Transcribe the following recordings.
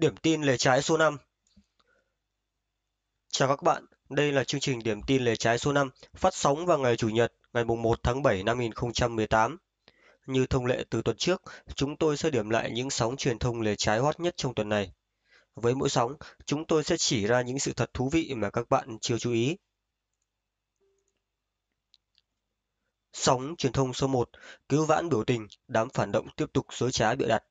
Điểm tin lề trái số 5 Chào các bạn, đây là chương trình Điểm tin lề trái số 5 phát sóng vào ngày Chủ nhật ngày 1 tháng 7 năm 2018. Như thông lệ từ tuần trước, chúng tôi sẽ điểm lại những sóng truyền thông lề trái hot nhất trong tuần này. Với mỗi sóng, chúng tôi sẽ chỉ ra những sự thật thú vị mà các bạn chưa chú ý. Sóng truyền thông số 1, cứu vãn biểu tình, đám phản động tiếp tục dối trá bịa đặt.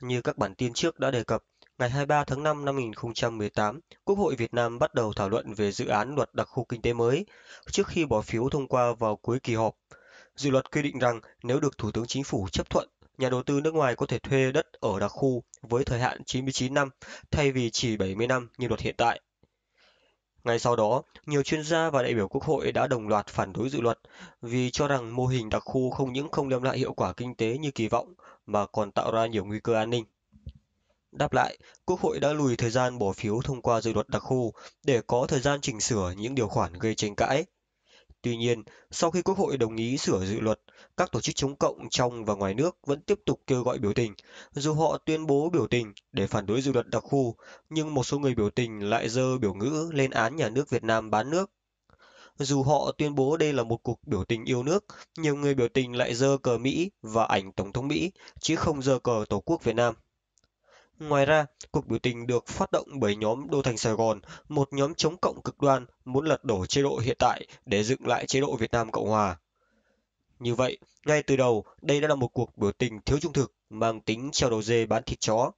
Như các bản tin trước đã đề cập, ngày 23 tháng 5 năm 2018, Quốc hội Việt Nam bắt đầu thảo luận về dự án luật đặc khu kinh tế mới trước khi bỏ phiếu thông qua vào cuối kỳ họp. Dự luật quy định rằng nếu được Thủ tướng Chính phủ chấp thuận, nhà đầu tư nước ngoài có thể thuê đất ở đặc khu với thời hạn 99 năm thay vì chỉ 70 năm như luật hiện tại. Ngay sau đó, nhiều chuyên gia và đại biểu Quốc hội đã đồng loạt phản đối dự luật vì cho rằng mô hình đặc khu không những không đem lại hiệu quả kinh tế như kỳ vọng mà còn tạo ra nhiều nguy cơ an ninh. Đáp lại, Quốc hội đã lùi thời gian bỏ phiếu thông qua dự luật đặc khu để có thời gian chỉnh sửa những điều khoản gây tranh cãi Tuy nhiên, sau khi Quốc hội đồng ý sửa dự luật, các tổ chức chống cộng trong và ngoài nước vẫn tiếp tục kêu gọi biểu tình. Dù họ tuyên bố biểu tình để phản đối dự luật đặc khu, nhưng một số người biểu tình lại dơ biểu ngữ lên án nhà nước Việt Nam bán nước. Dù họ tuyên bố đây là một cuộc biểu tình yêu nước, nhiều người biểu tình lại dơ cờ Mỹ và ảnh Tổng thống Mỹ, chứ không dơ cờ Tổ quốc Việt Nam. Ngoài ra, cuộc biểu tình được phát động bởi nhóm Đô thành Sài Gòn, một nhóm chống cộng cực đoan muốn lật đổ chế độ hiện tại để dựng lại chế độ Việt Nam Cộng hòa. Như vậy, ngay từ đầu, đây đã là một cuộc biểu tình thiếu trung thực mang tính treo đầu dê bán thịt chó.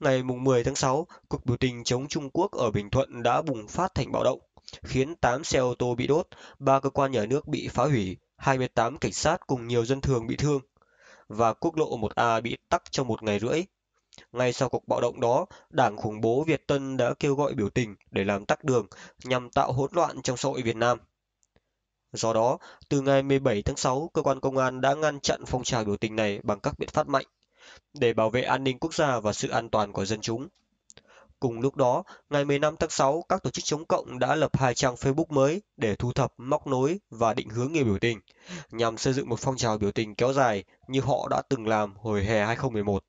Ngày 10 tháng 6, cuộc biểu tình chống Trung Quốc ở Bình Thuận đã bùng phát thành bạo động, khiến 8 xe ô tô bị đốt, 3 cơ quan nhà nước bị phá hủy, 28 cảnh sát cùng nhiều dân thường bị thương và quốc lộ 1A bị tắc trong một ngày rưỡi ngay sau cuộc bạo động đó đảng khủng bố việt tân đã kêu gọi biểu tình để làm tắc đường nhằm tạo hỗn loạn trong xã hội việt nam do đó từ ngày 17 tháng 6 cơ quan công an đã ngăn chặn phong trào biểu tình này bằng các biện pháp mạnh để bảo vệ an ninh quốc gia và sự an toàn của dân chúng Cùng lúc đó, ngày 15 tháng 6, các tổ chức chống cộng đã lập hai trang Facebook mới để thu thập, móc nối và định hướng người biểu tình, nhằm xây dựng một phong trào biểu tình kéo dài như họ đã từng làm hồi hè 2011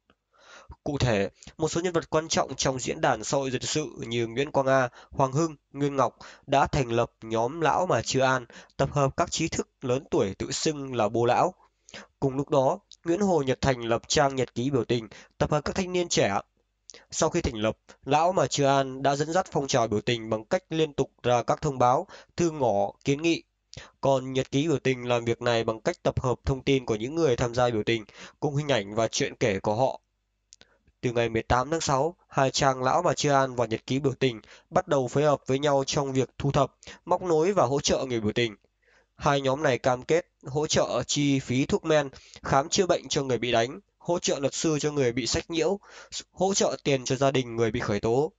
cụ thể một số nhân vật quan trọng trong diễn đàn xã hội dân sự như nguyễn quang a hoàng hưng nguyên ngọc đã thành lập nhóm lão mà chưa an tập hợp các trí thức lớn tuổi tự xưng là bô lão cùng lúc đó nguyễn hồ nhật thành lập trang nhật ký biểu tình tập hợp các thanh niên trẻ sau khi thành lập, lão mà Chưa An đã dẫn dắt phong trào biểu tình bằng cách liên tục ra các thông báo, thư ngỏ, kiến nghị. Còn nhật ký biểu tình làm việc này bằng cách tập hợp thông tin của những người tham gia biểu tình, cùng hình ảnh và chuyện kể của họ từ ngày 18 tháng 6, hai trang Lão và chưa An và Nhật ký biểu tình bắt đầu phối hợp với nhau trong việc thu thập, móc nối và hỗ trợ người biểu tình. Hai nhóm này cam kết hỗ trợ chi phí thuốc men, khám chữa bệnh cho người bị đánh, hỗ trợ luật sư cho người bị sách nhiễu, hỗ trợ tiền cho gia đình người bị khởi tố.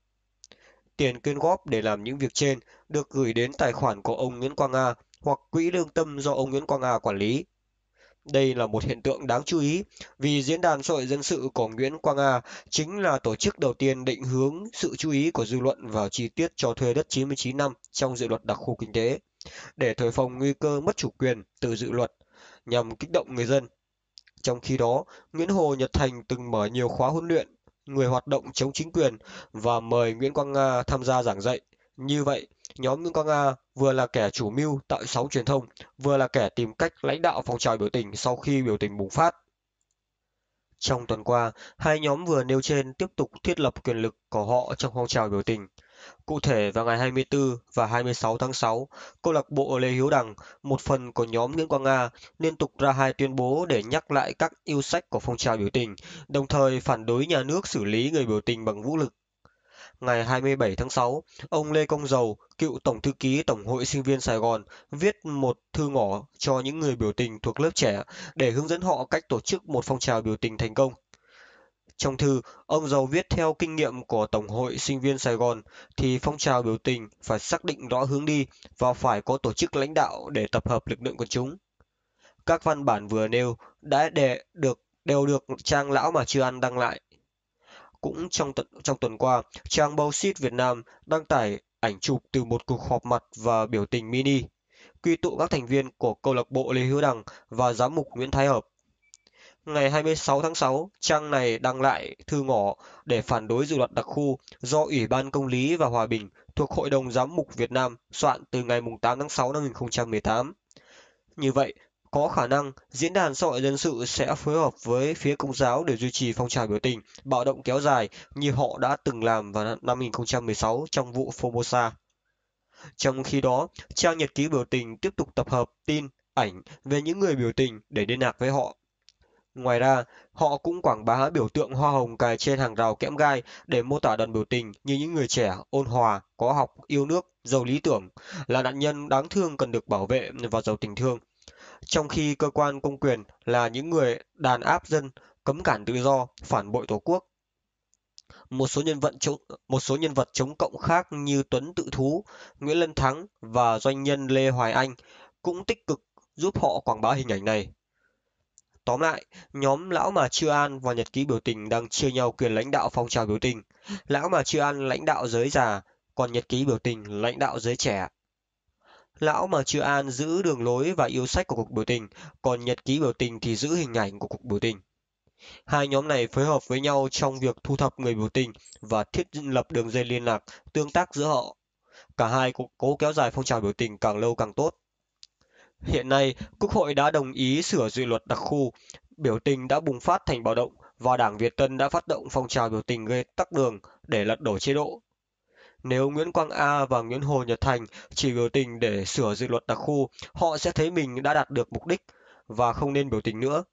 Tiền quyên góp để làm những việc trên được gửi đến tài khoản của ông Nguyễn Quang Nga hoặc quỹ lương tâm do ông Nguyễn Quang Nga quản lý. Đây là một hiện tượng đáng chú ý vì diễn đàn xã hội dân sự của Nguyễn Quang A chính là tổ chức đầu tiên định hướng sự chú ý của dư luận vào chi tiết cho thuê đất 99 năm trong dự luật đặc khu kinh tế để thổi phồng nguy cơ mất chủ quyền từ dự luật nhằm kích động người dân. Trong khi đó, Nguyễn Hồ Nhật Thành từng mở nhiều khóa huấn luyện người hoạt động chống chính quyền và mời Nguyễn Quang Nga tham gia giảng dạy. Như vậy, nhóm Nguyễn Quang Nga vừa là kẻ chủ mưu tại sáu truyền thông, vừa là kẻ tìm cách lãnh đạo phong trào biểu tình sau khi biểu tình bùng phát. Trong tuần qua, hai nhóm vừa nêu trên tiếp tục thiết lập quyền lực của họ trong phong trào biểu tình. Cụ thể vào ngày 24 và 26 tháng 6, câu lạc bộ Lê Hiếu Đằng, một phần của nhóm Nguyễn Quang Nga, liên tục ra hai tuyên bố để nhắc lại các yêu sách của phong trào biểu tình, đồng thời phản đối nhà nước xử lý người biểu tình bằng vũ lực ngày 27 tháng 6, ông Lê Công Dầu, cựu Tổng thư ký Tổng hội sinh viên Sài Gòn, viết một thư ngỏ cho những người biểu tình thuộc lớp trẻ để hướng dẫn họ cách tổ chức một phong trào biểu tình thành công. Trong thư, ông Dầu viết theo kinh nghiệm của Tổng hội sinh viên Sài Gòn thì phong trào biểu tình phải xác định rõ hướng đi và phải có tổ chức lãnh đạo để tập hợp lực lượng quần chúng. Các văn bản vừa nêu đã để được đều được trang lão mà chưa ăn đăng lại. Cũng trong tuần, trong tuần qua, trang Bowsit Việt Nam đăng tải ảnh chụp từ một cuộc họp mặt và biểu tình mini, quy tụ các thành viên của câu lạc bộ Lê Hữu Đằng và giám mục Nguyễn Thái Hợp. Ngày 26 tháng 6, trang này đăng lại thư ngỏ để phản đối dự luật đặc khu do Ủy ban Công lý và Hòa bình thuộc Hội đồng Giám mục Việt Nam soạn từ ngày 8 tháng 6 năm 2018. Như vậy, có khả năng diễn đàn xã hội dân sự sẽ phối hợp với phía công giáo để duy trì phong trào biểu tình bạo động kéo dài như họ đã từng làm vào năm 2016 trong vụ Formosa. Trong khi đó, trang nhật ký biểu tình tiếp tục tập hợp tin, ảnh về những người biểu tình để liên lạc với họ. Ngoài ra, họ cũng quảng bá biểu tượng hoa hồng cài trên hàng rào kẽm gai để mô tả đoàn biểu tình như những người trẻ ôn hòa, có học, yêu nước, giàu lý tưởng, là nạn nhân đáng thương cần được bảo vệ và giàu tình thương trong khi cơ quan công quyền là những người đàn áp dân cấm cản tự do phản bội tổ quốc một số nhân vật chống một số nhân vật chống cộng khác như Tuấn Tự Thú, Nguyễn Lân Thắng và doanh nhân Lê Hoài Anh cũng tích cực giúp họ quảng bá hình ảnh này. Tóm lại, nhóm Lão Mà Chưa An và Nhật ký biểu tình đang chia nhau quyền lãnh đạo phong trào biểu tình. Lão Mà Chưa An lãnh đạo giới già, còn Nhật ký biểu tình lãnh đạo giới trẻ lão mà chưa an giữ đường lối và yêu sách của cuộc biểu tình còn nhật ký biểu tình thì giữ hình ảnh của cuộc biểu tình Hai nhóm này phối hợp với nhau trong việc thu thập người biểu tình và thiết lập đường dây liên lạc, tương tác giữa họ. Cả hai cũng cố kéo dài phong trào biểu tình càng lâu càng tốt. Hiện nay, Quốc hội đã đồng ý sửa dự luật đặc khu, biểu tình đã bùng phát thành bạo động và Đảng Việt Tân đã phát động phong trào biểu tình gây tắc đường để lật đổ chế độ. Nếu Nguyễn Quang A và Nguyễn Hồ Nhật Thành chỉ biểu tình để sửa dự luật đặc khu, họ sẽ thấy mình đã đạt được mục đích và không nên biểu tình nữa.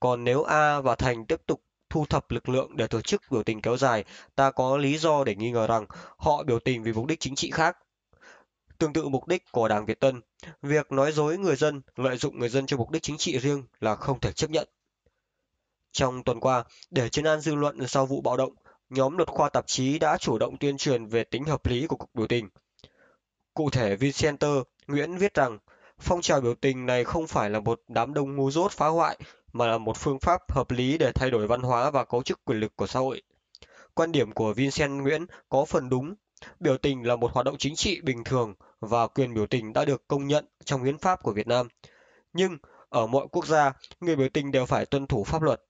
Còn nếu A và Thành tiếp tục thu thập lực lượng để tổ chức biểu tình kéo dài, ta có lý do để nghi ngờ rằng họ biểu tình vì mục đích chính trị khác. Tương tự mục đích của Đảng Việt Tân, việc nói dối người dân, lợi dụng người dân cho mục đích chính trị riêng là không thể chấp nhận. Trong tuần qua, để chấn an dư luận sau vụ bạo động, nhóm luật khoa tạp chí đã chủ động tuyên truyền về tính hợp lý của cuộc biểu tình. Cụ thể, Vicenter Nguyễn viết rằng, phong trào biểu tình này không phải là một đám đông ngu dốt phá hoại, mà là một phương pháp hợp lý để thay đổi văn hóa và cấu trúc quyền lực của xã hội. Quan điểm của Vincent Nguyễn có phần đúng, biểu tình là một hoạt động chính trị bình thường và quyền biểu tình đã được công nhận trong hiến pháp của Việt Nam. Nhưng ở mọi quốc gia, người biểu tình đều phải tuân thủ pháp luật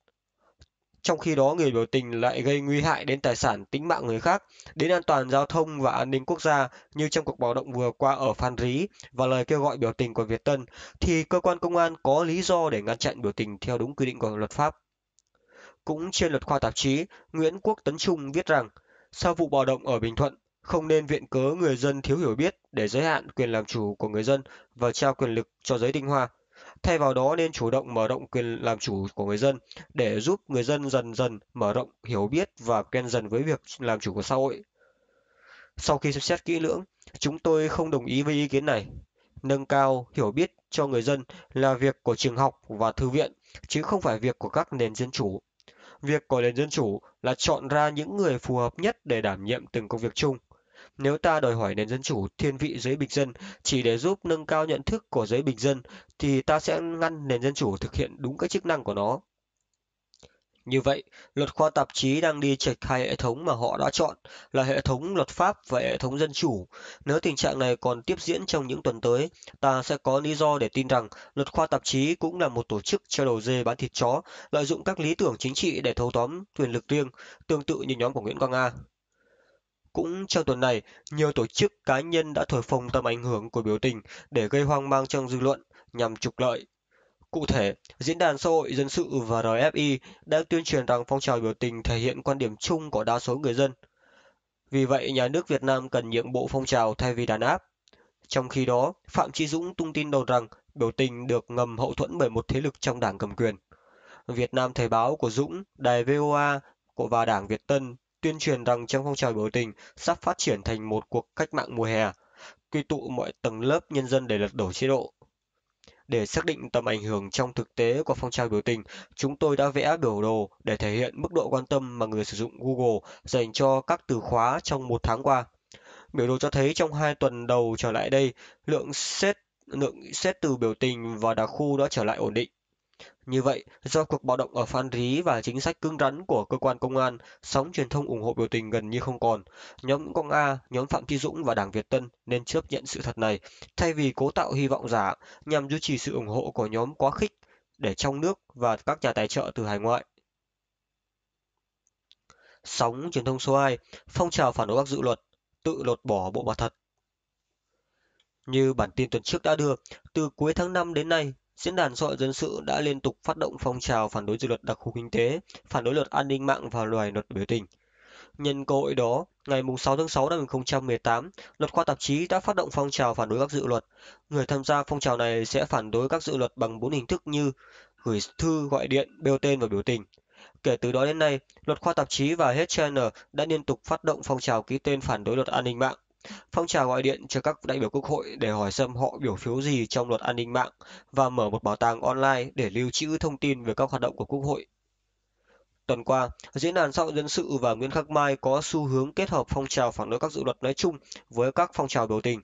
trong khi đó người biểu tình lại gây nguy hại đến tài sản tính mạng người khác đến an toàn giao thông và an ninh quốc gia như trong cuộc bạo động vừa qua ở Phan Rí và lời kêu gọi biểu tình của Việt Tân thì cơ quan công an có lý do để ngăn chặn biểu tình theo đúng quy định của luật pháp. Cũng trên luật khoa tạp chí, Nguyễn Quốc Tấn Trung viết rằng sau vụ bạo động ở Bình Thuận không nên viện cớ người dân thiếu hiểu biết để giới hạn quyền làm chủ của người dân và trao quyền lực cho giới tinh hoa. Thay vào đó nên chủ động mở rộng quyền làm chủ của người dân để giúp người dân dần dần mở rộng hiểu biết và quen dần với việc làm chủ của xã hội. Sau khi xem xét kỹ lưỡng, chúng tôi không đồng ý với ý kiến này. Nâng cao hiểu biết cho người dân là việc của trường học và thư viện, chứ không phải việc của các nền dân chủ. Việc của nền dân chủ là chọn ra những người phù hợp nhất để đảm nhiệm từng công việc chung nếu ta đòi hỏi nền dân chủ thiên vị giới bình dân chỉ để giúp nâng cao nhận thức của giới bình dân, thì ta sẽ ngăn nền dân chủ thực hiện đúng các chức năng của nó. Như vậy, luật khoa tạp chí đang đi chệch hai hệ thống mà họ đã chọn là hệ thống luật pháp và hệ thống dân chủ. Nếu tình trạng này còn tiếp diễn trong những tuần tới, ta sẽ có lý do để tin rằng luật khoa tạp chí cũng là một tổ chức treo đầu dê bán thịt chó, lợi dụng các lý tưởng chính trị để thâu tóm quyền lực riêng, tương tự như nhóm của Nguyễn Quang A. Cũng trong tuần này, nhiều tổ chức cá nhân đã thổi phồng tầm ảnh hưởng của biểu tình để gây hoang mang trong dư luận nhằm trục lợi. Cụ thể, Diễn đàn Xã hội Dân sự và RFI đã tuyên truyền rằng phong trào biểu tình thể hiện quan điểm chung của đa số người dân. Vì vậy, nhà nước Việt Nam cần nhượng bộ phong trào thay vì đàn áp. Trong khi đó, Phạm Chí Dũng tung tin đầu rằng biểu tình được ngầm hậu thuẫn bởi một thế lực trong đảng cầm quyền. Việt Nam Thời báo của Dũng, đài VOA của và đảng Việt Tân tuyên truyền rằng trong phong trào biểu tình sắp phát triển thành một cuộc cách mạng mùa hè, quy tụ mọi tầng lớp nhân dân để lật đổ chế độ. Để xác định tầm ảnh hưởng trong thực tế của phong trào biểu tình, chúng tôi đã vẽ biểu đồ để thể hiện mức độ quan tâm mà người sử dụng Google dành cho các từ khóa trong một tháng qua. Biểu đồ cho thấy trong hai tuần đầu trở lại đây, lượng xét lượng xét từ biểu tình và đặc khu đã trở lại ổn định như vậy do cuộc bạo động ở phan rí và chính sách cứng rắn của cơ quan công an sóng truyền thông ủng hộ biểu tình gần như không còn nhóm Công a nhóm phạm Thi dũng và đảng việt tân nên chấp nhận sự thật này thay vì cố tạo hy vọng giả nhằm duy trì sự ủng hộ của nhóm quá khích để trong nước và các nhà tài trợ từ hải ngoại sóng truyền thông số 2, phong trào phản đối các dự luật, tự lột bỏ bộ mặt thật. Như bản tin tuần trước đã đưa, từ cuối tháng 5 đến nay, Diễn đàn xã hội dân sự đã liên tục phát động phong trào phản đối dự luật đặc khu kinh tế, phản đối luật an ninh mạng và loài luật biểu tình. Nhân cơ hội đó, ngày 6 tháng 6 năm 2018, luật khoa tạp chí đã phát động phong trào phản đối các dự luật. Người tham gia phong trào này sẽ phản đối các dự luật bằng bốn hình thức như gửi thư, gọi điện, bêu tên và biểu tình. Kể từ đó đến nay, luật khoa tạp chí và hết channel đã liên tục phát động phong trào ký tên phản đối luật an ninh mạng. Phong trào gọi điện cho các đại biểu Quốc hội để hỏi xem họ biểu phiếu gì trong luật an ninh mạng và mở một bảo tàng online để lưu trữ thông tin về các hoạt động của Quốc hội. Tuần qua, diễn đàn xã hội dân sự và Nguyễn Khắc Mai có xu hướng kết hợp phong trào phản đối các dự luật nói chung với các phong trào biểu tình.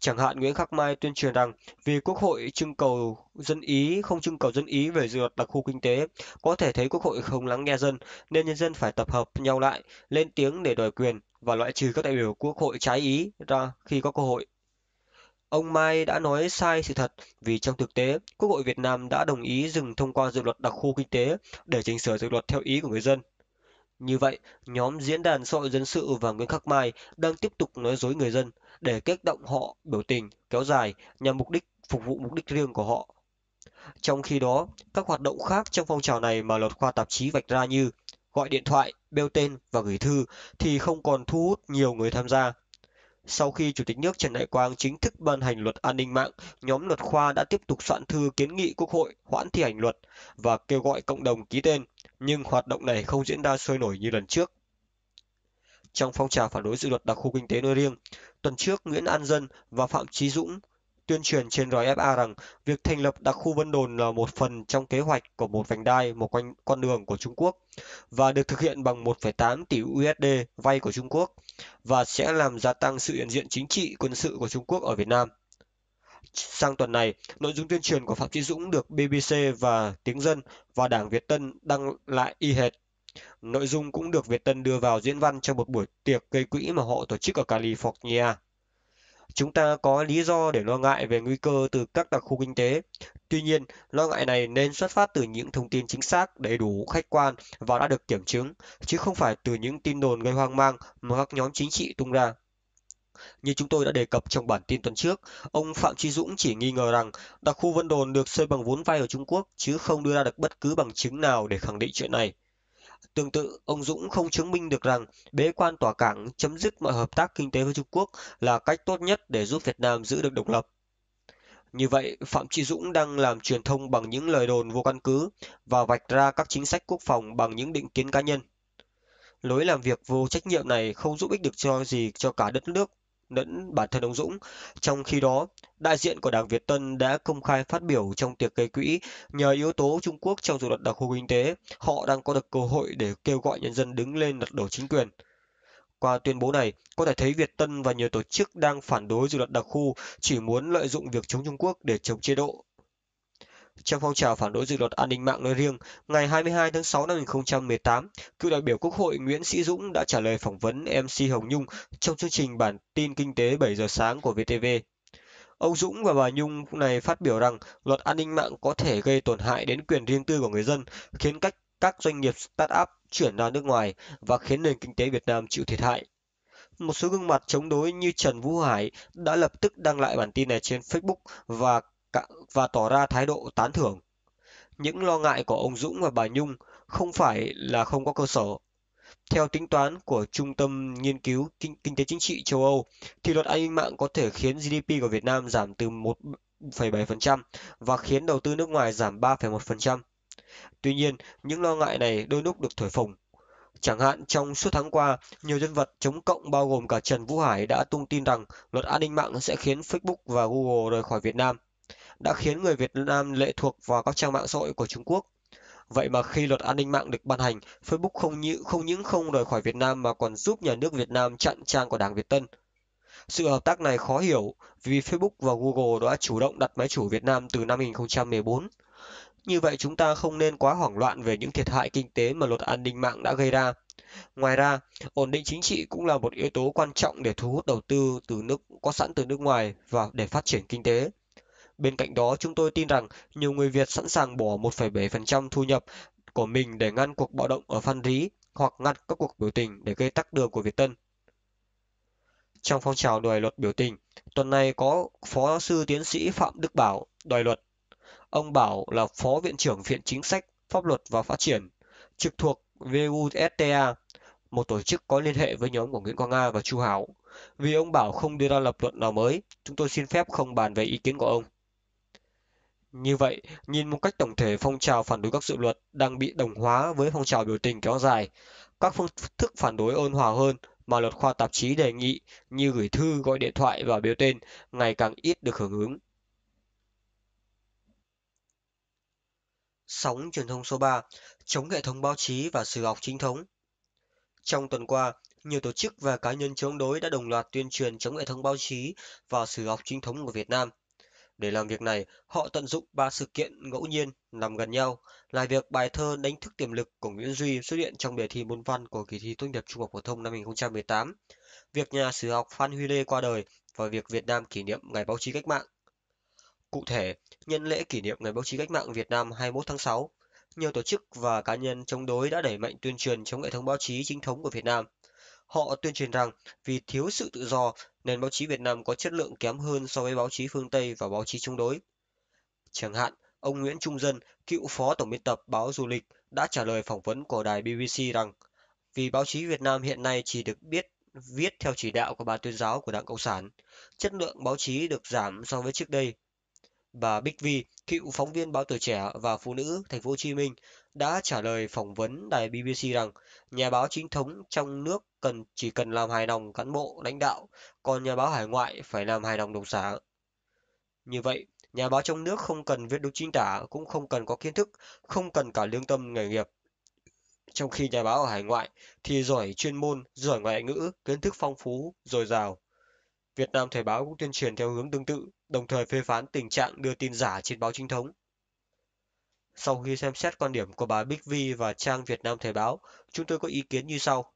Chẳng hạn Nguyễn Khắc Mai tuyên truyền rằng vì Quốc hội trưng cầu dân ý không trưng cầu dân ý về dự luật đặc khu kinh tế, có thể thấy Quốc hội không lắng nghe dân nên nhân dân phải tập hợp nhau lại, lên tiếng để đòi quyền và loại trừ các đại biểu Quốc hội trái ý ra khi có cơ hội. Ông Mai đã nói sai sự thật vì trong thực tế, Quốc hội Việt Nam đã đồng ý dừng thông qua dự luật đặc khu kinh tế để chỉnh sửa dự luật theo ý của người dân như vậy, nhóm diễn đàn xã hội dân sự và Nguyễn Khắc Mai đang tiếp tục nói dối người dân để kích động họ biểu tình kéo dài nhằm mục đích phục vụ mục đích riêng của họ. Trong khi đó, các hoạt động khác trong phong trào này mà luật khoa tạp chí vạch ra như gọi điện thoại, bêu tên và gửi thư thì không còn thu hút nhiều người tham gia. Sau khi Chủ tịch nước Trần Đại Quang chính thức ban hành luật an ninh mạng, nhóm luật khoa đã tiếp tục soạn thư kiến nghị Quốc hội hoãn thi hành luật và kêu gọi cộng đồng ký tên nhưng hoạt động này không diễn ra sôi nổi như lần trước. Trong phong trào phản đối dự luật đặc khu kinh tế nơi riêng, tuần trước Nguyễn An Dân và Phạm Chí Dũng tuyên truyền trên RFA rằng việc thành lập đặc khu Vân Đồn là một phần trong kế hoạch của một vành đai một quanh con đường của Trung Quốc và được thực hiện bằng 1,8 tỷ USD vay của Trung Quốc và sẽ làm gia tăng sự hiện diện chính trị quân sự của Trung Quốc ở Việt Nam. Sang tuần này, nội dung tuyên truyền của Phạm Chí Dũng được BBC và Tiếng Dân và Đảng Việt Tân đăng lại y hệt. Nội dung cũng được Việt Tân đưa vào diễn văn trong một buổi tiệc gây quỹ mà họ tổ chức ở California. Chúng ta có lý do để lo ngại về nguy cơ từ các đặc khu kinh tế. Tuy nhiên, lo ngại này nên xuất phát từ những thông tin chính xác, đầy đủ, khách quan và đã được kiểm chứng, chứ không phải từ những tin đồn gây hoang mang mà các nhóm chính trị tung ra. Như chúng tôi đã đề cập trong bản tin tuần trước, ông Phạm Truy Dũng chỉ nghi ngờ rằng đặc khu Vân Đồn được xây bằng vốn vay ở Trung Quốc chứ không đưa ra được bất cứ bằng chứng nào để khẳng định chuyện này. Tương tự, ông Dũng không chứng minh được rằng bế quan tỏa cảng chấm dứt mọi hợp tác kinh tế với Trung Quốc là cách tốt nhất để giúp Việt Nam giữ được độc lập. Như vậy, Phạm Tri Dũng đang làm truyền thông bằng những lời đồn vô căn cứ và vạch ra các chính sách quốc phòng bằng những định kiến cá nhân. Lối làm việc vô trách nhiệm này không giúp ích được cho gì cho cả đất nước lẫn bản thân ông Dũng. Trong khi đó, đại diện của Đảng Việt Tân đã công khai phát biểu trong tiệc gây quỹ nhờ yếu tố Trung Quốc trong dự luật đặc khu kinh tế, họ đang có được cơ hội để kêu gọi nhân dân đứng lên lật đổ chính quyền. Qua tuyên bố này, có thể thấy Việt Tân và nhiều tổ chức đang phản đối dự luật đặc khu chỉ muốn lợi dụng việc chống Trung Quốc để chống chế độ, trong phong trào phản đối dự luật an ninh mạng nói riêng, ngày 22 tháng 6 năm 2018, cựu đại biểu Quốc hội Nguyễn Sĩ Dũng đã trả lời phỏng vấn MC Hồng Nhung trong chương trình bản tin kinh tế 7 giờ sáng của VTV. Ông Dũng và bà Nhung này phát biểu rằng luật an ninh mạng có thể gây tổn hại đến quyền riêng tư của người dân, khiến cách các doanh nghiệp start-up chuyển ra nước ngoài và khiến nền kinh tế Việt Nam chịu thiệt hại. Một số gương mặt chống đối như Trần Vũ Hải đã lập tức đăng lại bản tin này trên Facebook và và tỏ ra thái độ tán thưởng. Những lo ngại của ông Dũng và bà Nhung không phải là không có cơ sở. Theo tính toán của Trung tâm Nghiên cứu Kinh, Kinh tế Chính trị châu Âu, thì luật an ninh mạng có thể khiến GDP của Việt Nam giảm từ 1,7% và khiến đầu tư nước ngoài giảm 3,1%. Tuy nhiên, những lo ngại này đôi lúc được thổi phồng. Chẳng hạn trong suốt tháng qua, nhiều nhân vật chống cộng bao gồm cả Trần Vũ Hải đã tung tin rằng luật an ninh mạng sẽ khiến Facebook và Google rời khỏi Việt Nam đã khiến người Việt Nam lệ thuộc vào các trang mạng xã hội của Trung Quốc. Vậy mà khi luật an ninh mạng được ban hành, Facebook không những không những không rời khỏi Việt Nam mà còn giúp nhà nước Việt Nam chặn trang của Đảng Việt Tân. Sự hợp tác này khó hiểu vì Facebook và Google đã chủ động đặt máy chủ Việt Nam từ năm 2014. Như vậy chúng ta không nên quá hoảng loạn về những thiệt hại kinh tế mà luật an ninh mạng đã gây ra. Ngoài ra, ổn định chính trị cũng là một yếu tố quan trọng để thu hút đầu tư từ nước có sẵn từ nước ngoài và để phát triển kinh tế. Bên cạnh đó, chúng tôi tin rằng nhiều người Việt sẵn sàng bỏ 1,7% thu nhập của mình để ngăn cuộc bạo động ở Phan Rí hoặc ngăn các cuộc biểu tình để gây tắc đường của Việt Tân. Trong phong trào đòi luật biểu tình, tuần này có Phó sư tiến sĩ Phạm Đức Bảo đòi luật. Ông Bảo là Phó Viện trưởng Viện Chính sách, Pháp luật và Phát triển, trực thuộc VUSTA, một tổ chức có liên hệ với nhóm của Nguyễn Quang Nga và Chu Hảo. Vì ông Bảo không đưa ra lập luận nào mới, chúng tôi xin phép không bàn về ý kiến của ông. Như vậy, nhìn một cách tổng thể phong trào phản đối các dự luật đang bị đồng hóa với phong trào biểu tình kéo dài. Các phương thức phản đối ôn hòa hơn mà luật khoa tạp chí đề nghị như gửi thư, gọi điện thoại và biểu tên ngày càng ít được hưởng ứng. Sóng truyền thông số 3, chống hệ thống báo chí và sử học chính thống. Trong tuần qua, nhiều tổ chức và cá nhân chống đối đã đồng loạt tuyên truyền chống hệ thống báo chí và sử học chính thống của Việt Nam. Để làm việc này, họ tận dụng ba sự kiện ngẫu nhiên nằm gần nhau là việc bài thơ đánh thức tiềm lực của Nguyễn Duy xuất hiện trong đề thi môn văn của kỳ thi tốt nghiệp trung học phổ thông năm 2018, việc nhà sử học Phan Huy Lê qua đời và việc Việt Nam kỷ niệm Ngày báo chí cách mạng. Cụ thể, nhân lễ kỷ niệm Ngày báo chí cách mạng Việt Nam 21 tháng 6, nhiều tổ chức và cá nhân chống đối đã đẩy mạnh tuyên truyền chống hệ thống báo chí chính thống của Việt Nam. Họ tuyên truyền rằng vì thiếu sự tự do nền báo chí Việt Nam có chất lượng kém hơn so với báo chí phương Tây và báo chí chống đối. Chẳng hạn, ông Nguyễn Trung Dân, cựu phó tổng biên tập báo Du lịch, đã trả lời phỏng vấn của đài BBC rằng vì báo chí Việt Nam hiện nay chỉ được biết viết theo chỉ đạo của ban tuyên giáo của Đảng Cộng sản, chất lượng báo chí được giảm so với trước đây. Bà Bích Vi, cựu phóng viên báo Tuổi Trẻ và Phụ Nữ Thành phố Hồ Chí Minh đã trả lời phỏng vấn đài BBC rằng nhà báo chính thống trong nước cần chỉ cần làm hài lòng cán bộ lãnh đạo, còn nhà báo hải ngoại phải làm hài lòng độc giả. Như vậy, nhà báo trong nước không cần viết đúng chính tả, cũng không cần có kiến thức, không cần cả lương tâm nghề nghiệp. Trong khi nhà báo ở hải ngoại thì giỏi chuyên môn, giỏi ngoại ngữ, kiến thức phong phú, dồi dào. Việt Nam Thời báo cũng tuyên truyền theo hướng tương tự, đồng thời phê phán tình trạng đưa tin giả trên báo chính thống. Sau khi xem xét quan điểm của bà Bích Vi và trang Việt Nam Thời báo, chúng tôi có ý kiến như sau.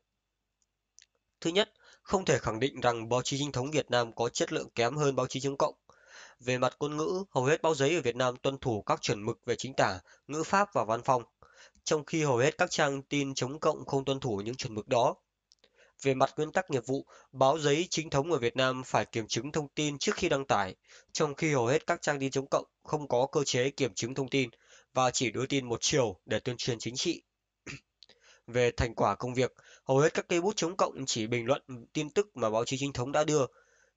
Thứ nhất, không thể khẳng định rằng báo chí chính thống Việt Nam có chất lượng kém hơn báo chí chống cộng. Về mặt ngôn ngữ, hầu hết báo giấy ở Việt Nam tuân thủ các chuẩn mực về chính tả, ngữ pháp và văn phong, trong khi hầu hết các trang tin chống cộng không tuân thủ những chuẩn mực đó. Về mặt nguyên tắc nghiệp vụ, báo giấy chính thống ở Việt Nam phải kiểm chứng thông tin trước khi đăng tải, trong khi hầu hết các trang tin chống cộng không có cơ chế kiểm chứng thông tin, và chỉ đưa tin một chiều để tuyên truyền chính trị. Về thành quả công việc, hầu hết các cây bút chống cộng chỉ bình luận tin tức mà báo chí chính thống đã đưa.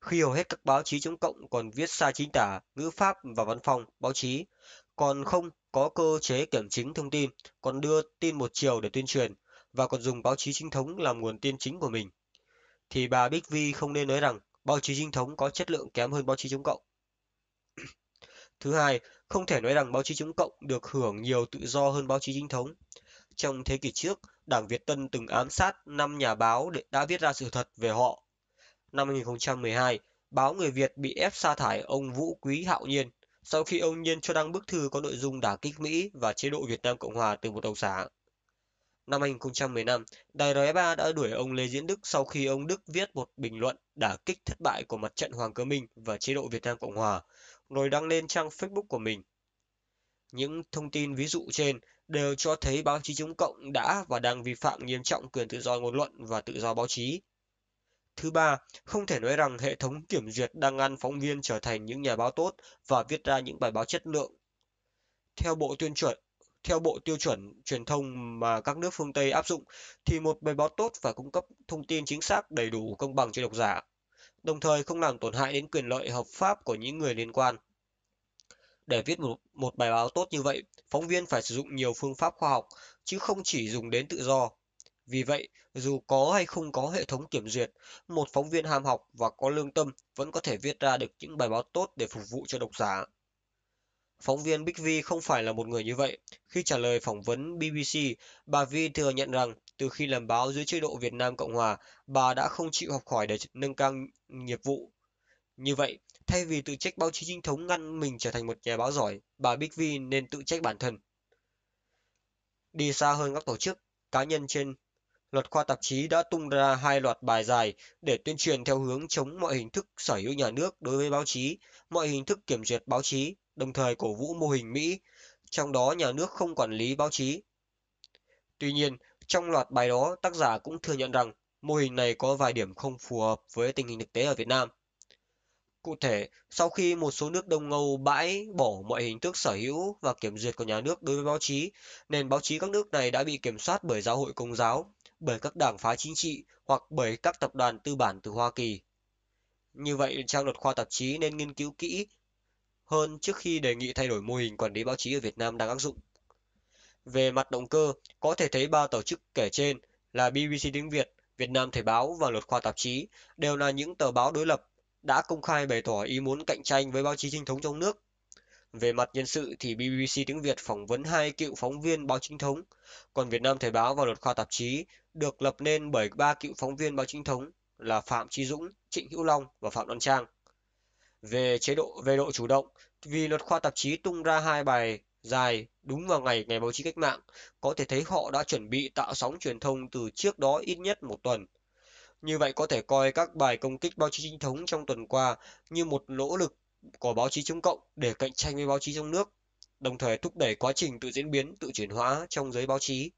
Khi hầu hết các báo chí chống cộng còn viết sai chính tả, ngữ pháp và văn phòng, báo chí, còn không có cơ chế kiểm chứng thông tin, còn đưa tin một chiều để tuyên truyền và còn dùng báo chí chính thống làm nguồn tin chính của mình. Thì bà Bích Vi không nên nói rằng báo chí chính thống có chất lượng kém hơn báo chí chống cộng. Thứ hai, không thể nói rằng báo chí chống cộng được hưởng nhiều tự do hơn báo chí chính thống. Trong thế kỷ trước, Đảng Việt Tân từng ám sát năm nhà báo để đã viết ra sự thật về họ. Năm 2012, báo Người Việt bị ép sa thải ông Vũ Quý Hạo Nhiên sau khi ông Nhiên cho đăng bức thư có nội dung đả kích Mỹ và chế độ Việt Nam Cộng Hòa từ một đầu xã. Năm 2015, Đài RF3 đã đuổi ông Lê Diễn Đức sau khi ông Đức viết một bình luận đả kích thất bại của mặt trận Hoàng Cơ Minh và chế độ Việt Nam Cộng Hòa, rồi đăng lên trang Facebook của mình. Những thông tin ví dụ trên đều cho thấy báo chí chống cộng đã và đang vi phạm nghiêm trọng quyền tự do ngôn luận và tự do báo chí. Thứ ba, không thể nói rằng hệ thống kiểm duyệt đang ngăn phóng viên trở thành những nhà báo tốt và viết ra những bài báo chất lượng. Theo Bộ tuyên chuẩn, theo bộ tiêu chuẩn truyền thông mà các nước phương Tây áp dụng thì một bài báo tốt phải cung cấp thông tin chính xác, đầy đủ, công bằng cho độc giả đồng thời không làm tổn hại đến quyền lợi hợp pháp của những người liên quan. Để viết một, một bài báo tốt như vậy, phóng viên phải sử dụng nhiều phương pháp khoa học, chứ không chỉ dùng đến tự do. Vì vậy, dù có hay không có hệ thống kiểm duyệt, một phóng viên ham học và có lương tâm vẫn có thể viết ra được những bài báo tốt để phục vụ cho độc giả. Phóng viên Bích Vi không phải là một người như vậy. Khi trả lời phỏng vấn BBC, bà Vi thừa nhận rằng từ khi làm báo dưới chế độ Việt Nam Cộng Hòa, bà đã không chịu học hỏi để nâng cao nghiệp vụ. Như vậy, thay vì tự trách báo chí chính thống ngăn mình trở thành một nhà báo giỏi, bà Bích Vi nên tự trách bản thân. Đi xa hơn các tổ chức, cá nhân trên luật khoa tạp chí đã tung ra hai loạt bài dài để tuyên truyền theo hướng chống mọi hình thức sở hữu nhà nước đối với báo chí, mọi hình thức kiểm duyệt báo chí đồng thời cổ vũ mô hình Mỹ, trong đó nhà nước không quản lý báo chí. Tuy nhiên, trong loạt bài đó, tác giả cũng thừa nhận rằng mô hình này có vài điểm không phù hợp với tình hình thực tế ở Việt Nam. Cụ thể, sau khi một số nước Đông Âu bãi bỏ mọi hình thức sở hữu và kiểm duyệt của nhà nước đối với báo chí, nền báo chí các nước này đã bị kiểm soát bởi giáo hội công giáo, bởi các đảng phái chính trị hoặc bởi các tập đoàn tư bản từ Hoa Kỳ. Như vậy, trang luật khoa tạp chí nên nghiên cứu kỹ hơn trước khi đề nghị thay đổi mô hình quản lý báo chí ở Việt Nam đang áp dụng. Về mặt động cơ, có thể thấy ba tổ chức kể trên là BBC tiếng Việt, Việt Nam Thời báo và Luật khoa tạp chí đều là những tờ báo đối lập đã công khai bày tỏ ý muốn cạnh tranh với báo chí chính thống trong nước. Về mặt nhân sự thì BBC tiếng Việt phỏng vấn hai cựu phóng viên báo chính thống, còn Việt Nam Thời báo và Luật khoa tạp chí được lập nên bởi ba cựu phóng viên báo chính thống là Phạm Chi Dũng, Trịnh Hữu Long và Phạm Đoan Trang về chế độ về độ chủ động vì luật khoa tạp chí tung ra hai bài dài đúng vào ngày ngày báo chí cách mạng có thể thấy họ đã chuẩn bị tạo sóng truyền thông từ trước đó ít nhất một tuần như vậy có thể coi các bài công kích báo chí chính thống trong tuần qua như một nỗ lực của báo chí chống cộng để cạnh tranh với báo chí trong nước đồng thời thúc đẩy quá trình tự diễn biến tự chuyển hóa trong giới báo chí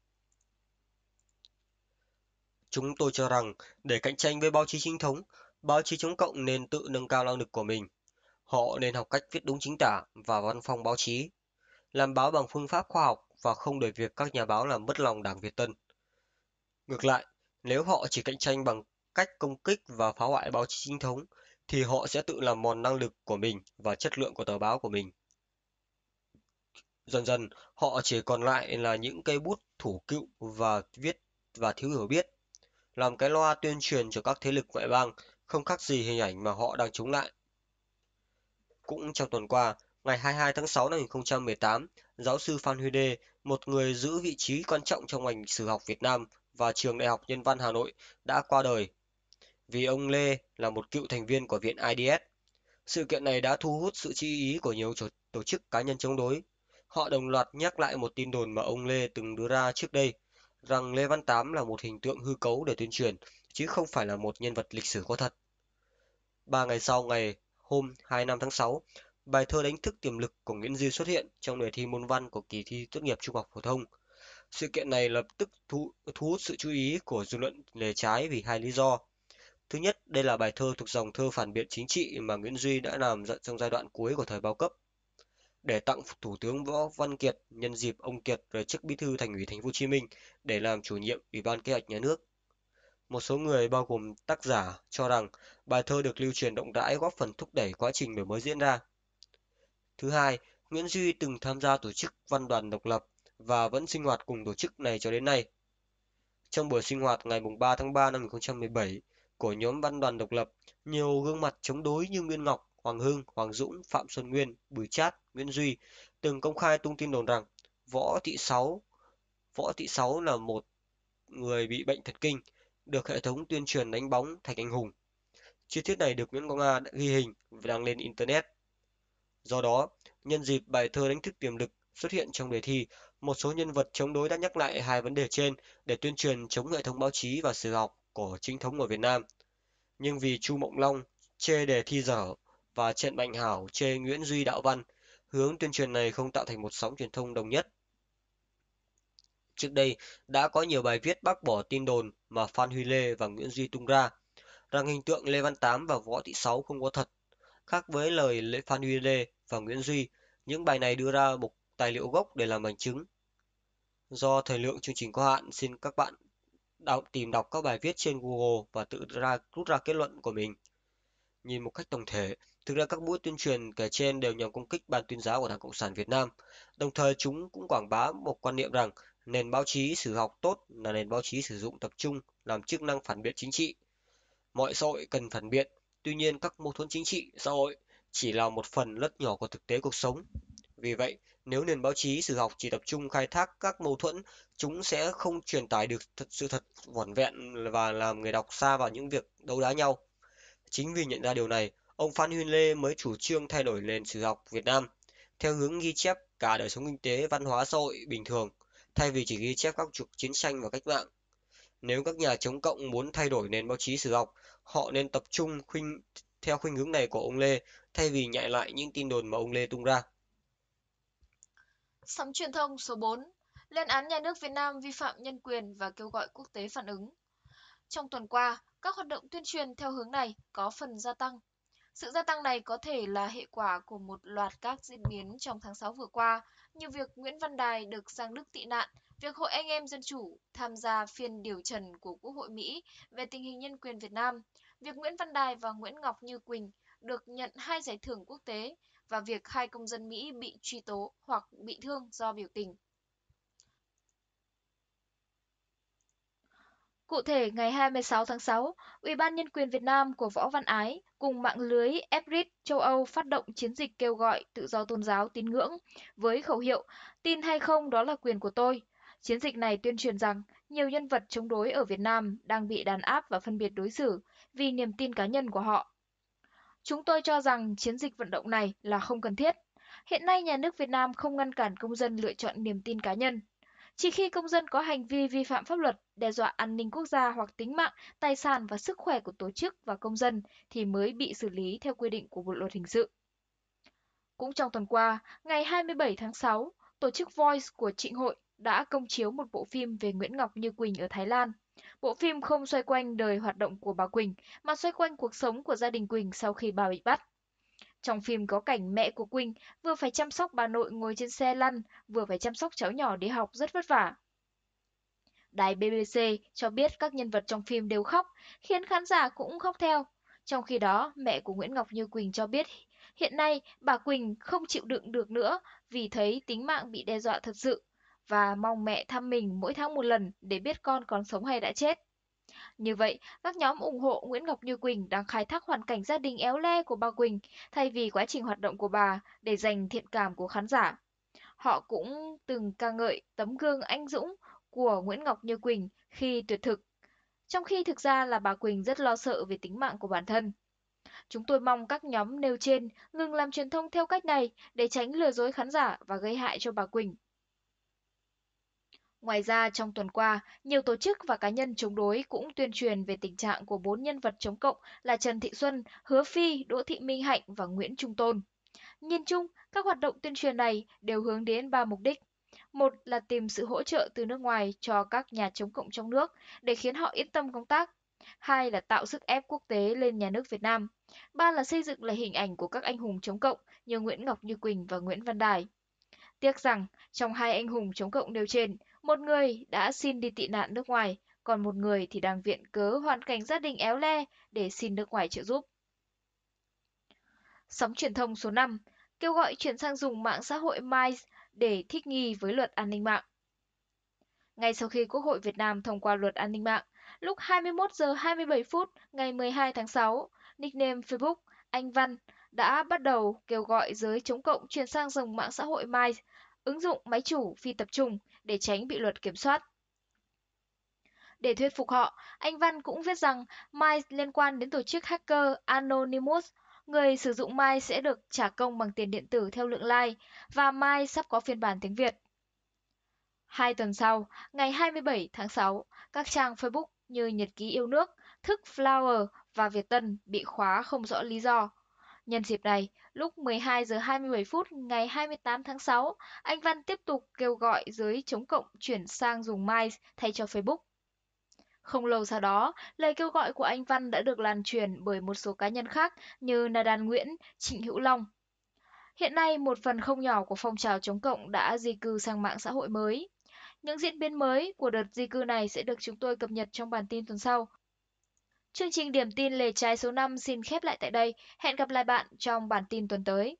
chúng tôi cho rằng để cạnh tranh với báo chí chính thống báo chí chống cộng nên tự nâng cao năng lực của mình họ nên học cách viết đúng chính tả và văn phong báo chí làm báo bằng phương pháp khoa học và không để việc các nhà báo làm mất lòng đảng Việt Tân. Ngược lại, nếu họ chỉ cạnh tranh bằng cách công kích và phá hoại báo chí chính thống, thì họ sẽ tự làm mòn năng lực của mình và chất lượng của tờ báo của mình. Dần dần, họ chỉ còn lại là những cây bút thủ cựu và viết và thiếu hiểu biết, làm cái loa tuyên truyền cho các thế lực ngoại bang không khác gì hình ảnh mà họ đang chống lại. Cũng trong tuần qua, ngày 22 tháng 6 năm 2018, giáo sư Phan Huy Đê, một người giữ vị trí quan trọng trong ngành sử học Việt Nam và trường Đại học Nhân văn Hà Nội đã qua đời. Vì ông Lê là một cựu thành viên của viện IDS, sự kiện này đã thu hút sự chú ý của nhiều tổ chức cá nhân chống đối. Họ đồng loạt nhắc lại một tin đồn mà ông Lê từng đưa ra trước đây, rằng Lê Văn Tám là một hình tượng hư cấu để tuyên truyền, chứ không phải là một nhân vật lịch sử có thật. Ba ngày sau ngày hôm 25 tháng 6, bài thơ đánh thức tiềm lực của Nguyễn Du xuất hiện trong đề thi môn văn của kỳ thi tốt nghiệp trung học phổ thông. Sự kiện này lập tức thu, thu hút sự chú ý của dư luận lề trái vì hai lý do. Thứ nhất, đây là bài thơ thuộc dòng thơ phản biện chính trị mà Nguyễn Duy đã làm trong giai đoạn cuối của thời bao cấp. Để tặng Thủ tướng Võ Văn Kiệt nhân dịp ông Kiệt rời chức bí thư thành ủy thành phố Hồ Chí Minh để làm chủ nhiệm Ủy ban kế hoạch nhà nước một số người bao gồm tác giả cho rằng bài thơ được lưu truyền động rãi góp phần thúc đẩy quá trình đổi mới diễn ra thứ hai nguyễn duy từng tham gia tổ chức văn đoàn độc lập và vẫn sinh hoạt cùng tổ chức này cho đến nay trong buổi sinh hoạt ngày 3 tháng 3 năm 2017 của nhóm văn đoàn độc lập, nhiều gương mặt chống đối như Nguyên Ngọc, Hoàng Hưng, Hoàng Dũng, Phạm Xuân Nguyên, Bùi Chát, Nguyễn Duy từng công khai tung tin đồn rằng Võ Thị Sáu Võ Thị Sáu là một người bị bệnh thần kinh được hệ thống tuyên truyền đánh bóng thành Anh Hùng. Chi tiết này được Nguyễn Quang Nga đã ghi hình và đăng lên Internet. Do đó, nhân dịp bài thơ đánh thức tiềm lực xuất hiện trong đề thi, một số nhân vật chống đối đã nhắc lại hai vấn đề trên để tuyên truyền chống hệ thống báo chí và sử học của chính thống ở Việt Nam. Nhưng vì Chu Mộng Long chê đề thi dở và Trần Mạnh Hảo chê Nguyễn Duy Đạo Văn, hướng tuyên truyền này không tạo thành một sóng truyền thông đồng nhất. Trước đây đã có nhiều bài viết bác bỏ tin đồn mà Phan Huy Lê và Nguyễn Duy tung ra rằng hình tượng Lê Văn Tám và Võ Thị Sáu không có thật. Khác với lời Lê Phan Huy Lê và Nguyễn Duy, những bài này đưa ra một tài liệu gốc để làm bằng chứng. Do thời lượng chương trình có hạn, xin các bạn đọc, tìm đọc các bài viết trên Google và tự ra rút ra kết luận của mình. Nhìn một cách tổng thể, thực ra các mũi tuyên truyền kể trên đều nhằm công kích ban tuyên giáo của Đảng Cộng sản Việt Nam. Đồng thời chúng cũng quảng bá một quan niệm rằng nền báo chí sử học tốt là nền báo chí sử dụng tập trung làm chức năng phản biện chính trị mọi xã hội cần phản biện tuy nhiên các mâu thuẫn chính trị xã hội chỉ là một phần rất nhỏ của thực tế cuộc sống vì vậy nếu nền báo chí sử học chỉ tập trung khai thác các mâu thuẫn chúng sẽ không truyền tải được thật sự thật vỏn vẹn và làm người đọc xa vào những việc đấu đá nhau chính vì nhận ra điều này ông phan huy lê mới chủ trương thay đổi nền sử học việt nam theo hướng ghi chép cả đời sống kinh tế văn hóa xã hội bình thường thay vì chỉ ghi chép các trục chiến tranh và cách mạng nếu các nhà chống cộng muốn thay đổi nền báo chí sử học họ nên tập trung khuynh theo khuynh hướng này của ông lê thay vì nhại lại những tin đồn mà ông lê tung ra sóng truyền thông số 4 lên án nhà nước Việt Nam vi phạm nhân quyền và kêu gọi quốc tế phản ứng. Trong tuần qua, các hoạt động tuyên truyền theo hướng này có phần gia tăng. Sự gia tăng này có thể là hệ quả của một loạt các diễn biến trong tháng 6 vừa qua như việc Nguyễn Văn Đài được sang Đức tị nạn, việc Hội Anh em Dân Chủ tham gia phiên điều trần của Quốc hội Mỹ về tình hình nhân quyền Việt Nam, việc Nguyễn Văn Đài và Nguyễn Ngọc Như Quỳnh được nhận hai giải thưởng quốc tế và việc hai công dân Mỹ bị truy tố hoặc bị thương do biểu tình. Cụ thể, ngày 26 tháng 6, Ủy ban Nhân quyền Việt Nam của Võ Văn Ái cùng mạng lưới Ebrid châu Âu phát động chiến dịch kêu gọi tự do tôn giáo tín ngưỡng với khẩu hiệu Tin hay không đó là quyền của tôi. Chiến dịch này tuyên truyền rằng nhiều nhân vật chống đối ở Việt Nam đang bị đàn áp và phân biệt đối xử vì niềm tin cá nhân của họ. Chúng tôi cho rằng chiến dịch vận động này là không cần thiết. Hiện nay nhà nước Việt Nam không ngăn cản công dân lựa chọn niềm tin cá nhân, chỉ khi công dân có hành vi vi phạm pháp luật, đe dọa an ninh quốc gia hoặc tính mạng, tài sản và sức khỏe của tổ chức và công dân thì mới bị xử lý theo quy định của Bộ luật hình sự. Cũng trong tuần qua, ngày 27 tháng 6, tổ chức Voice của Trịnh Hội đã công chiếu một bộ phim về Nguyễn Ngọc Như Quỳnh ở Thái Lan. Bộ phim không xoay quanh đời hoạt động của bà Quỳnh, mà xoay quanh cuộc sống của gia đình Quỳnh sau khi bà bị bắt. Trong phim có cảnh mẹ của Quỳnh vừa phải chăm sóc bà nội ngồi trên xe lăn, vừa phải chăm sóc cháu nhỏ đi học rất vất vả. Đài BBC cho biết các nhân vật trong phim đều khóc, khiến khán giả cũng khóc theo. Trong khi đó, mẹ của Nguyễn Ngọc Như Quỳnh cho biết hiện nay bà Quỳnh không chịu đựng được nữa vì thấy tính mạng bị đe dọa thật sự và mong mẹ thăm mình mỗi tháng một lần để biết con còn sống hay đã chết. Như vậy, các nhóm ủng hộ Nguyễn Ngọc Như Quỳnh đang khai thác hoàn cảnh gia đình éo le của bà Quỳnh thay vì quá trình hoạt động của bà để giành thiện cảm của khán giả. Họ cũng từng ca ngợi tấm gương anh dũng của Nguyễn Ngọc Như Quỳnh khi tuyệt thực, trong khi thực ra là bà Quỳnh rất lo sợ về tính mạng của bản thân. Chúng tôi mong các nhóm nêu trên ngừng làm truyền thông theo cách này để tránh lừa dối khán giả và gây hại cho bà Quỳnh. Ngoài ra, trong tuần qua, nhiều tổ chức và cá nhân chống đối cũng tuyên truyền về tình trạng của bốn nhân vật chống cộng là Trần Thị Xuân, Hứa Phi, Đỗ Thị Minh Hạnh và Nguyễn Trung Tôn. Nhìn chung, các hoạt động tuyên truyền này đều hướng đến ba mục đích. Một là tìm sự hỗ trợ từ nước ngoài cho các nhà chống cộng trong nước để khiến họ yên tâm công tác. Hai là tạo sức ép quốc tế lên nhà nước Việt Nam. Ba là xây dựng lại hình ảnh của các anh hùng chống cộng như Nguyễn Ngọc Như Quỳnh và Nguyễn Văn Đài. Tiếc rằng, trong hai anh hùng chống cộng nêu trên, một người đã xin đi tị nạn nước ngoài, còn một người thì đang viện cớ hoàn cảnh gia đình éo le để xin nước ngoài trợ giúp. Sóng truyền thông số 5 kêu gọi chuyển sang dùng mạng xã hội MICE để thích nghi với luật an ninh mạng. Ngay sau khi Quốc hội Việt Nam thông qua luật an ninh mạng, lúc 21 giờ 27 phút ngày 12 tháng 6, nickname Facebook Anh Văn đã bắt đầu kêu gọi giới chống cộng chuyển sang dùng mạng xã hội MICE, ứng dụng máy chủ phi tập trung để tránh bị luật kiểm soát. Để thuyết phục họ, anh Văn cũng viết rằng Mice liên quan đến tổ chức hacker Anonymous. Người sử dụng Mice sẽ được trả công bằng tiền điện tử theo lượng like và Mice sắp có phiên bản tiếng Việt. Hai tuần sau, ngày 27 tháng 6, các trang Facebook như Nhật ký yêu nước, Thức Flower và Việt Tân bị khóa không rõ lý do. Nhân dịp này, lúc 12 giờ 27 phút ngày 28 tháng 6, anh Văn tiếp tục kêu gọi giới chống cộng chuyển sang dùng Mice thay cho Facebook. Không lâu sau đó, lời kêu gọi của anh Văn đã được lan truyền bởi một số cá nhân khác như Nadan Nguyễn, Trịnh Hữu Long. Hiện nay, một phần không nhỏ của phong trào chống cộng đã di cư sang mạng xã hội mới. Những diễn biến mới của đợt di cư này sẽ được chúng tôi cập nhật trong bản tin tuần sau. Chương trình điểm tin lề trái số 5 xin khép lại tại đây. Hẹn gặp lại bạn trong bản tin tuần tới.